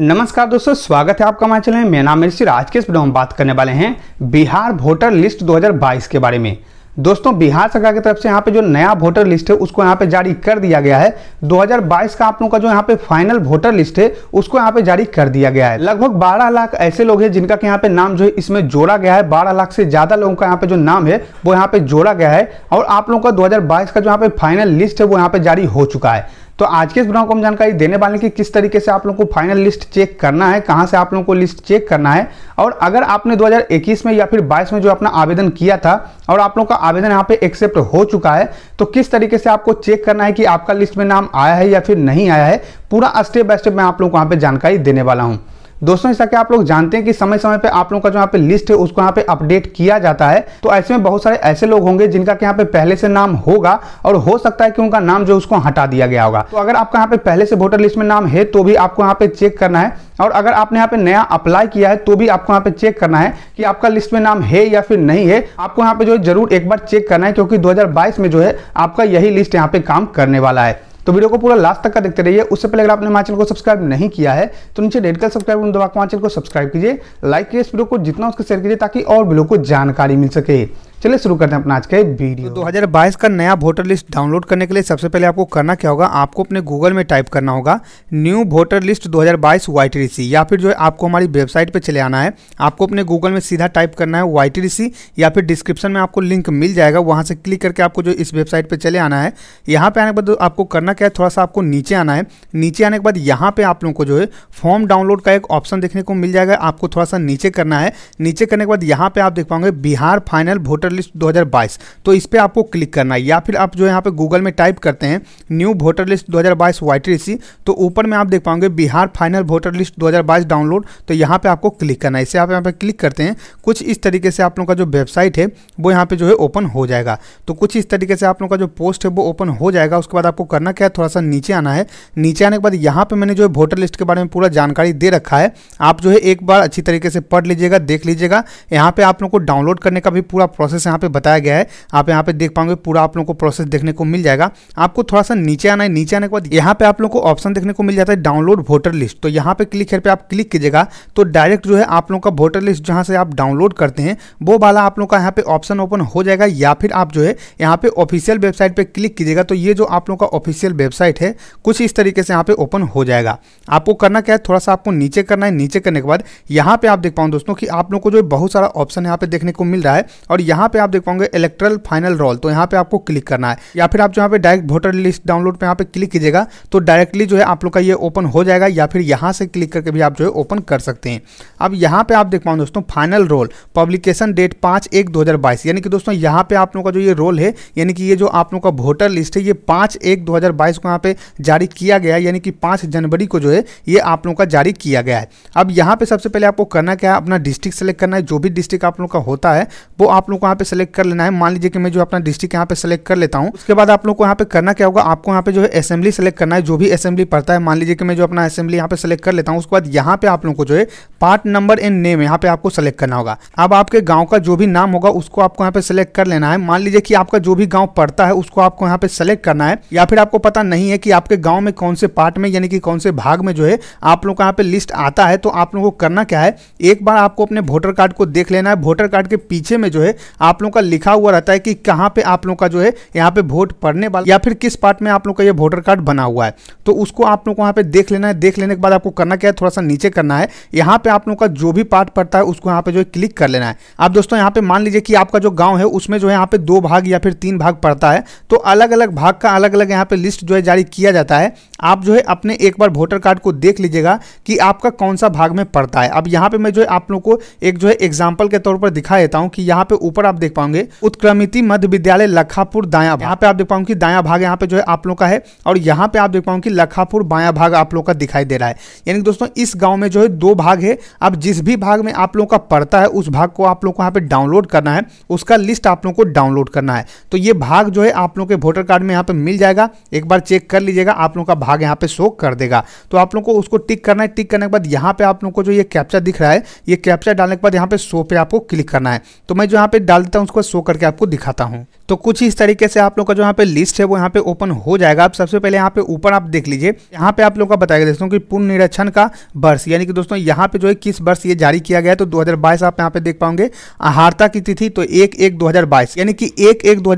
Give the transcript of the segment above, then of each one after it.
नमस्कार दोस्तों स्वागत है आपका हमारे चैनल में मेरा नाम ऋषि आज के इस वीडियो में बात करने वाले हैं बिहार वोटर लिस्ट 2022 के बारे में दोस्तों बिहार सरकार की तरफ से यहाँ पे जो नया वोटर लिस्ट है उसको यहाँ पे जारी कर दिया गया है 2022 का आप लोगों का जो यहाँ पे फाइनल वोटर लिस्ट है उसको यहाँ पे जारी कर दिया गया है लगभग 12 लाख ऐसे लोग हैं जिनका यहाँ पे नाम जो है इसमें जोड़ा गया है 12 लाख से ज्यादा लोगों का यहाँ पे जो नाम है वो यहाँ पे जोड़ा गया है और आप लोगों का दो का जो यहाँ पे फाइनल लिस्ट है वो यहाँ पे जारी हो चुका है तो आज के इस ब्लॉग को हम जानकारी देने वाले कि किस तरीके से आप लोगों को फाइनल लिस्ट चेक करना है कहाँ से आप लोगों को लिस्ट चेक करना है और अगर आपने 2021 में या फिर 22 में जो अपना आवेदन किया था और आप लोगों का आवेदन यहाँ पे एक्सेप्ट हो चुका है तो किस तरीके से आपको चेक करना है कि आपका लिस्ट में नाम आया है या फिर नहीं आया है पूरा स्टेप बाय स्टेप मैं आप लोग को यहाँ पर जानकारी देने वाला हूँ दोस्तों ऐसा कि आप लोग जानते हैं कि समय समय पे आप लोगों का जो यहाँ पे लिस्ट है उसको यहाँ पे अपडेट किया जाता है तो ऐसे में बहुत सारे ऐसे लोग होंगे जिनका यहाँ पे पहले से नाम होगा और हो सकता है कि उनका नाम जो उसको हटा दिया गया होगा तो अगर आपका यहाँ पे पहले से वोटर लिस्ट में नाम है तो भी आपको यहाँ पे चेक करना है और अगर आपने यहाँ पे नया अप्लाई किया है तो भी आपको यहाँ पे चेक करना है कि आपका लिस्ट में नाम है या फिर नहीं है आपको यहाँ पे जो है जरूर एक बार चेक करना है क्योंकि 2022 में जो है आपका यही लिस्ट यहाँ पे काम करने वाला है तो वीडियो को पूरा लास्ट तक का देखते रहिए उससे पहले अगर आपने हमारे चैनल को सब्सक्राइब नहीं किया है तो नीचे रेड सब्सक्राइब दबाकर हमारे चैनल को सब्सक्राइब कीजिए लाइक कीजिए इस वीडियो को जितना उसको शेयर कीजिए ताकि और वीडियो को जानकारी मिल सके चलिए शुरू करते हैं अपना आज का वीडियो तो का नया वोटर लिस्ट डाउनलोड करने के लिए सबसे पहले आपको करना क्या होगा आपको अपने गूगल में टाइप करना होगा न्यू वोटर लिस्ट 2022 हजार या फिर जो है आपको हमारी वेबसाइट पे चले आना है आपको अपने गूगल में सीधा टाइप करना है वाई या फिर डिस्क्रिप्शन में आपको लिंक मिल जाएगा वहां से क्लिक करके आपको जो इस वेबसाइट पर चले आना है यहाँ पे आने के बाद आपको करना क्या है थोड़ा सा आपको नीचे आना है नीचे आने के बाद यहाँ पर आप लोगों को जो है फॉर्म डाउनलोड का एक ऑप्शन देखने को मिल जाएगा आपको थोड़ा सा नीचे करना है नीचे करने के बाद यहाँ पर आप देख पाओगे Bihar final voter voter list 2022 तो इस पर आपको क्लिक करना है या फिर आप जो यहाँ पे गूगल में टाइप करते हैं न्यू वोटर लिस्ट 2022 वाईटीसी तो ऊपर में आप देख पाओगे Bihar final voter list 2022 download तो यहाँ पे आपको क्लिक करना है इसे आप यहाँ पे क्लिक करते हैं कुछ इस तरीके से आप लोगों का जो वेबसाइट है वो यहाँ पे जो है ओपन हो जाएगा तो कुछ इस तरीके से आप लोगों का जो पोस्ट है वो ओपन हो जाएगा उसके बाद आपको करना क्या है थोड़ा सा नीचे आना है नीचे आने के बाद यहाँ पर मैंने जो है वोटर लिस्ट के बारे में पूरा जानकारी दे रखा है आप जो है एक बार अच्छी तरीके से पढ़ लीजिएगा देख लीजिएगा यहाँ पर आप लोग को डाउनलोड करने का भी पूरा प्रोसेस प्रोसेस यहाँ पे बताया गया है आप यहाँ पे देख पाओगे पूरा आप लोगों को प्रोसेस देखने को मिल जाएगा आपको थोड़ा सा नीचे आना है नीचे आने के बाद यहाँ पे आप लोगों को ऑप्शन देखने को मिल जाता है डाउनलोड वोटर लिस्ट तो यहाँ पे क्लिक पे आप क्लिक कीजिएगा तो डायरेक्ट जो है आप लोगों का वोटर लिस्ट जहाँ से आप डाउनलोड करते हैं वो वाला आप लोगों का यहाँ पे ऑप्शन ओपन हो जाएगा या फिर आप जो है यहाँ पे ऑफिशियल वेबसाइट पर क्लिक कीजिएगा तो ये जो आप लोगों का ऑफिशियल वेबसाइट है कुछ इस तरीके से यहाँ पे ओपन हो जाएगा आपको करना क्या है थोड़ा सा आपको नीचे करना है नीचे करने के बाद यहाँ पे आप देख पाऊँ दोस्तों की आप लोग को जो बहुत सारा ऑप्शन यहाँ पे देखने को मिल रहा है और यहाँ पे आप देख पाओगे इलेक्ट्रल फाइनल रोल तो यहाँ पे आपको क्लिक करना है या फिर आप जो यहाँ पे डायरेक्ट वोटर लिस्ट डाउनलोड पे यहाँ पे क्लिक कीजिएगा तो डायरेक्टली जो है आप लोग का ये ओपन हो जाएगा या फिर यहाँ से क्लिक करके भी आप जो है ओपन कर सकते हैं अब यहाँ पे आप देख पाओ दोस्तों फाइनल रोल पब्लिकेशन डेट पाँच एक दो यानी कि दोस्तों यहाँ पे आप लोग का जो ये रोल है यानी कि ये जो आप लोग का वोटर लिस्ट है ये पाँच एक दो को यहाँ पे जारी किया गया है यानी कि पाँच जनवरी को जो है ये आप लोगों का जारी किया गया है अब यहाँ पे सबसे पहले आपको करना क्या है अपना डिस्ट्रिक्ट सेलेक्ट करना है जो भी डिस्ट्रिक्ट आप लोगों का होता है वो आप लोग को पे सेलेक्ट कर लेना है मान लीजिए कि मैं जो अपना डिस्ट्रिक्ट यहाँ पे सेलेक्ट कर लेता हूँ उसके बाद आप लोग को यहाँ पे करना क्या होगा आपको यहाँ पे जो है असेंबली सेलेक्ट करना है जो भी असेंबली पड़ता है मान लीजिए कि मैं जो अपना असेंबली यहाँ पे सेलेक्ट कर लेता हूँ उसके बाद यहाँ पे आप लोग को जो है पार्ट नंबर एंड नेम यहाँ पे आपको सेलेक्ट करना होगा अब आपके गाँव का जो भी नाम होगा उसको आपको यहाँ पे सेलेक्ट कर लेना है मान लीजिए कि आपका जो भी गाँव पड़ता है उसको आपको यहाँ पे सेलेक्ट करना है या फिर आपको पता नहीं है कि आपके गाँव में कौन से पार्ट में यानी कि कौन से भाग में जो है आप लोग का यहाँ पे लिस्ट आता है तो आप लोगों को करना क्या है एक बार आपको अपने वोटर कार्ड को देख लेना है वोटर कार्ड के पीछे में जो है आप लोग का लिखा हुआ रहता है कि कहाँ पे आप लोग का जो है यहाँ पे वोट पड़ने वाला या फिर किस पार्ट में आप लोग का ये वोटर कार्ड बना हुआ है तो उसको आप लोग को वहाँ पे देख लेना है देख लेने के बाद आपको करना क्या है थोड़ा सा नीचे करना है यहाँ पे आप लोग का जो भी पार्ट पड़ता है उसको यहाँ पे जो है क्लिक कर लेना है आप दोस्तों यहाँ पे मान लीजिए कि आपका जो गाँव है उसमें जो है यहाँ पे दो भाग या फिर तीन भाग पड़ता है तो अलग अलग भाग का अलग अलग यहाँ पे लिस्ट जो है जारी किया जाता है आप जो है अपने एक बार वोटर कार्ड को देख लीजिएगा कि आपका कौन सा भाग में पड़ता है अब यहाँ पे मैं जो है आप लोग को एक जो है एग्जाम्पल के तौर पर दिखा देता हूँ कि यहाँ पे ऊपर आप देख पाओगे उत्क्रमिति मध्य विद्यालय लखापुर दाया यहाँ पे आप देख पाऊंगी दाया भाग यहाँ पे जो है आप लोग का है और यहाँ पे आप देख पाऊंगे लखापुर बाया भाग आप लोग का दिखाई दे रहा है यानी दोस्तों इस गाँव में जो है दो भाग है अब जिस भी भाग में आप लोगों का पड़ता है उस भाग को आप लोग को यहाँ पे डाउनलोड करना है उसका लिस्ट आप लोग को डाउनलोड करना है तो ये भाग जो है आप लोग के वोटर कार्ड में यहाँ पे मिल जाएगा एक बार चेक कर लीजिएगा आप लोग का भाग भाग यहाँ पे शो कर देगा तो आप लोग को उसको टिक करना है टिक करने के बाद यहाँ पे आप लोग को जो ये कैप्चा दिख रहा है ये कैप्चा डालने के बाद यहाँ पे शो पे आपको क्लिक करना है तो मैं जो यहाँ पे डाल देता हूँ उसको शो करके आपको दिखाता हूँ तो कुछ इस तरीके से आप लोग का जो यहाँ पे लिस्ट है वो यहाँ पे ओपन हो जाएगा आप सबसे पहले यहाँ पे ऊपर आप देख लीजिए यहाँ पे आप लोग का बताएगा दोस्तों की पूर्ण निरीक्षण का वर्ष यानी कि दोस्तों यहाँ पे जो है किस वर्ष ये जारी किया गया तो दो आप यहाँ पे देख पाओगे आहारता की तिथि तो एक एक दो यानी कि एक एक दो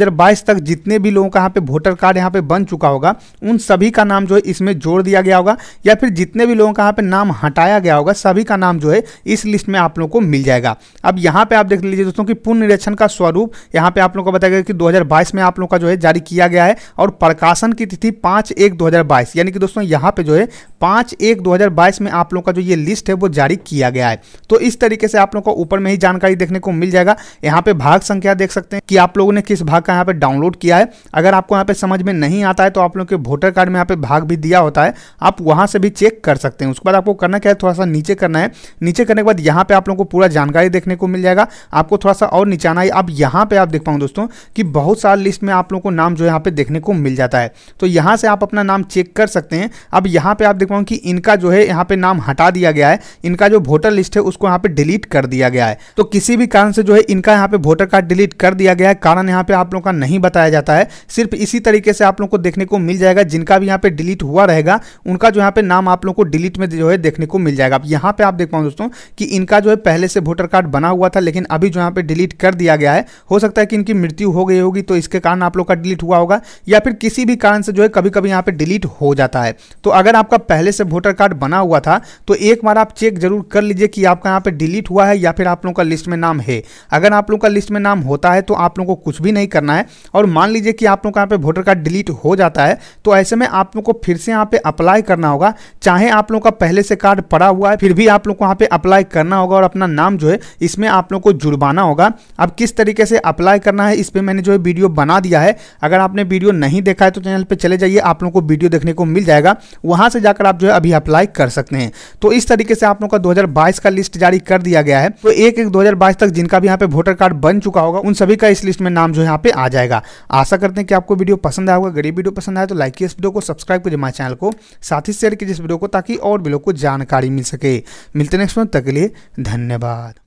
तक जितने भी लोगों का यहाँ पे वोटर कार्ड यहाँ पे बन चुका होगा उन सभी का नाम जो है इसमें जोड़ दिया गया होगा या फिर जितने भी लोगों का यहाँ पे नाम हटाया गया होगा सभी का नाम जो है इस लिस्ट में आप लोगों को मिल जाएगा अब यहाँ पे आप देख लीजिए दोस्तों कि पूर्ण निरीक्षण का स्वरूप यहाँ पे आप लोगों को बताया गया कि 2022 में आप लोगों का जो है जारी किया गया है और प्रकाशन की तिथि पाँच एक 2022 यानी कि दोस्तों यहाँ पे जो है पाँच एक 2022 में आप लोगों का जो ये लिस्ट है वो जारी किया गया है तो इस तरीके से आप लोगों को ऊपर में ही जानकारी देखने को मिल जाएगा यहाँ पे भाग संख्या देख सकते हैं कि आप लोगों ने किस भाग का यहाँ पे डाउनलोड किया है अगर आपको यहाँ पे समझ में नहीं आता है तो आप लोग के वोटर कार्ड में यहाँ पे भाग भी दिया होता है आप वहाँ से भी चेक कर सकते हैं उसके बाद आपको करना क्या है थोड़ा सा नीचे करना है नीचे करने के बाद यहाँ पे आप लोग को पूरा जानकारी देखने को मिल जाएगा आपको थोड़ा सा और नीचे है अब यहाँ पे आप देख पाऊँ दोस्तों कि बहुत सारे लिस्ट में आप लोगों को नाम जो यहाँ पे देखने को मिल जाता है तो यहाँ से आप अपना नाम चेक कर सकते हैं अब यहाँ पे आप देख पाओ कि इनका जो है यहाँ पे नाम हटा दिया गया है इनका जो वोटर लिस्ट है उसको यहाँ पे डिलीट कर दिया गया है तो किसी भी कारण से जो है इनका यहाँ पे वोटर कार्ड डिलीट कर दिया गया है कारण यहाँ पे आप लोगों का नहीं बताया जाता है सिर्फ इसी तरीके से आप लोग को देखने को मिल जाएगा जिनका भी यहाँ पे डिलीट हुआ रहेगा उनका जो यहाँ पे नाम आप लोग को डिलीट में जो है देखने को मिल जाएगा अब यहाँ पे आप देख पाओ दोस्तों की इनका जो है पहले से वोटर कार्ड बना हुआ था लेकिन अभी जो यहाँ पे डिलीट कर दिया गया है हो सकता है कि इनकी मृत्यु हो गई रही होगी तो इसके कारण आप लोग का डिलीट हुआ होगा या फिर किसी भी कारण से जो है कभी कभी यहाँ पे डिलीट हो जाता है तो अगर आपका पहले से वोटर कार्ड बना हुआ था तो एक बार आप चेक जरूर कर लीजिए कि आपका यहाँ पे डिलीट हुआ है या फिर आप लोगों का लिस्ट में नाम है अगर आप लोगों का लिस्ट में नाम होता है तो आप लोगों को कुछ भी नहीं करना है और मान लीजिए कि आप लोग का यहाँ पे वोटर कार्ड डिलीट हो जाता है तो ऐसे में आप लोग को फिर से यहाँ पे अप्लाई करना होगा चाहे आप लोगों का पहले से कार्ड पड़ा हुआ है फिर भी आप लोग को यहाँ पे अप्लाई करना होगा और अपना नाम जो है इसमें आप लोग को जुड़वाना होगा अब किस तरीके से अप्लाई करना है इस पर मैंने जो है वीडियो बना दिया है अगर आपने वीडियो नहीं देखा है तो चैनल पर चले जाइए आप लोगों को वीडियो देखने को मिल जाएगा वहां से जाकर आप जो है अभी अप्लाई कर सकते हैं तो इस तरीके से आप लोगों का 2022 का लिस्ट जारी कर दिया गया है तो एक एक 2022 तक जिनका भी यहाँ पे वोटर कार्ड बन चुका होगा उन सभी का इस लिस्ट में नाम जो यहाँ पे आ जाएगा आशा करते हैं कि आपको वीडियो पसंद आया होगा गरीब वीडियो पसंद आए तो लाइक कीजिए इस वीडियो को सब्सक्राइब कीजिए हमारे चैनल को साथ ही शेयर कीजिए इस वीडियो को ताकि और भी लोग को जानकारी मिल सके मिलते नेक्स्ट मंथ तक के लिए धन्यवाद